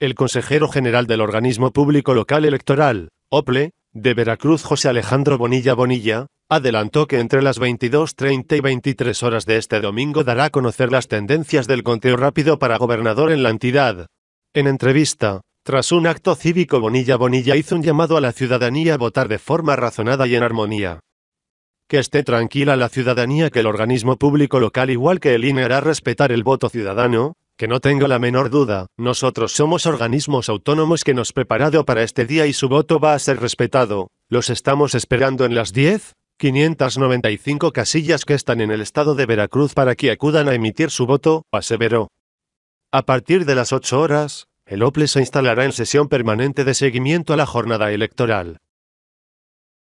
El consejero general del organismo público local electoral, OPLE, de Veracruz José Alejandro Bonilla Bonilla, adelantó que entre las 22.30 y 23 horas de este domingo dará a conocer las tendencias del conteo rápido para gobernador en la entidad. En entrevista, tras un acto cívico Bonilla Bonilla hizo un llamado a la ciudadanía a votar de forma razonada y en armonía. Que esté tranquila la ciudadanía que el organismo público local igual que el INE hará respetar el voto ciudadano, que no tengo la menor duda, nosotros somos organismos autónomos que nos preparado para este día y su voto va a ser respetado. Los estamos esperando en las 10, 595 casillas que están en el estado de Veracruz para que acudan a emitir su voto, aseveró. A partir de las 8 horas, el OPLE se instalará en sesión permanente de seguimiento a la jornada electoral.